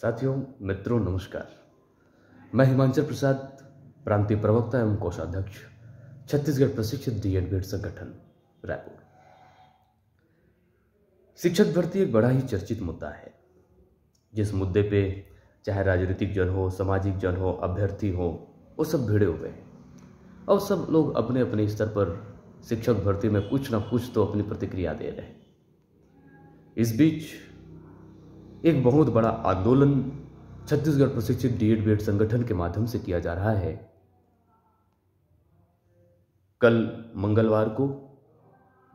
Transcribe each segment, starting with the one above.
साथियों मित्रों नमस्कार मैं हिमांचल प्रसाद प्रांतीय प्रवक्ता एवं कोषाध्यक्ष छत्तीसगढ़ प्रशिक्षित डी एड संगठन रायपुर शिक्षक भर्ती एक बड़ा ही चर्चित मुद्दा है जिस मुद्दे पे चाहे राजनीतिक जन हो सामाजिक जन हो अभ्यर्थी हो वो सब भिड़े हुए हैं और सब लोग अपने अपने स्तर पर शिक्षक भर्ती में कुछ ना कुछ तो अपनी प्रतिक्रिया दे रहे हैं इस बीच एक बहुत बड़ा आंदोलन छत्तीसगढ़ प्रशिक्षित डीएड बेड संगठन के माध्यम से किया जा रहा है कल मंगलवार को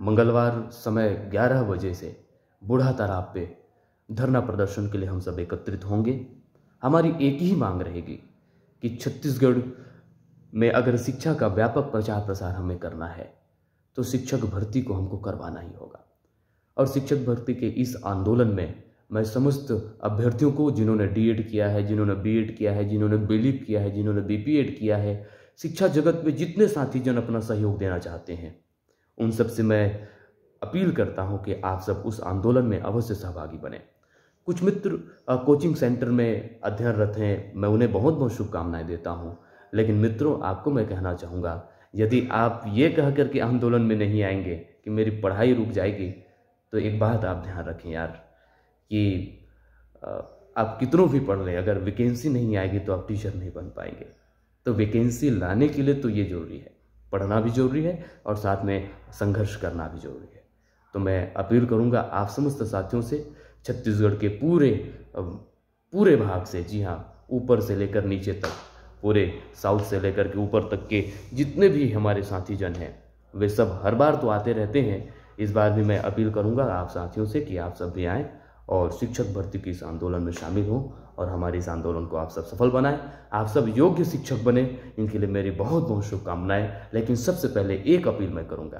मंगलवार समय 11 बजे से बूढ़ा तालाब पे धरना प्रदर्शन के लिए हम सब एकत्रित होंगे हमारी एक ही मांग रहेगी कि छत्तीसगढ़ में अगर शिक्षा का व्यापक प्रचार प्रसार हमें करना है तो शिक्षक भर्ती को हमको करवाना ही होगा और शिक्षक भर्ती के इस आंदोलन में मैं समस्त अभ्यर्थियों को जिन्होंने डीएड किया है जिन्होंने बीएड किया है जिन्होंने बिलीव किया है जिन्होंने बीपीएड किया है शिक्षा जगत में जितने साथी जन अपना सहयोग देना चाहते हैं उन सब से मैं अपील करता हूं कि आप सब उस आंदोलन में अवश्य सहभागी बने कुछ मित्र कोचिंग सेंटर में अध्ययनरत हैं मैं उन्हें बहुत बहुत शुभकामनाएं देता हूं लेकिन मित्रों आपको मैं कहना चाहूँगा यदि आप ये कह करके के आंदोलन में नहीं आएंगे कि मेरी पढ़ाई रुक जाएगी तो एक बात आप ध्यान रखें यार कि आप कितनों भी पढ़ लें अगर वैकेंसी नहीं आएगी तो आप टीचर नहीं बन पाएंगे तो वैकेंसी लाने के लिए तो ये ज़रूरी है पढ़ना भी ज़रूरी है और साथ में संघर्ष करना भी ज़रूरी है तो मैं अपील करूँगा आप समस्त साथियों से छत्तीसगढ़ के पूरे पूरे भाग से जी हाँ ऊपर से लेकर नीचे तक पूरे साउथ से लेकर के ऊपर तक के जितने भी हमारे साथी जन हैं वे सब हर बार तो आते रहते हैं इस बार भी मैं अपील करूंगा आप साथियों से कि आप सब भी आएँ और शिक्षक भर्ती के इस आंदोलन में शामिल हों और हमारे इस आंदोलन को आप सब सफल बनाएं आप सब योग्य शिक्षक बने इनके लिए मेरी बहुत बहुत शुभकामनाएं लेकिन सबसे पहले एक अपील मैं करूँगा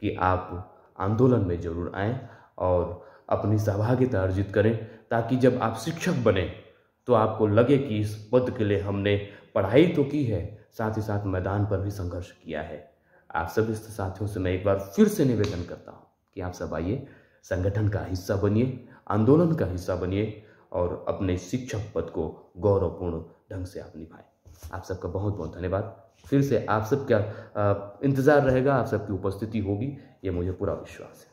कि आप आंदोलन में जरूर आएँ और अपनी सहभागिता अर्जित करें ताकि जब आप शिक्षक बने तो आपको लगे कि इस पद के लिए हमने पढ़ाई तो की है साथ ही साथ मैदान पर भी संघर्ष किया है आप सभी साथियों से मैं एक बार फिर से निवेदन करता हूँ कि आप सब आइए संगठन का हिस्सा बनिए आंदोलन का हिस्सा बनिए और अपने शिक्षक पद को गौरवपूर्ण ढंग से आप निभाएं आप सबका बहुत बहुत धन्यवाद फिर से आप सबका इंतज़ार रहेगा आप सबकी उपस्थिति होगी ये मुझे पूरा विश्वास है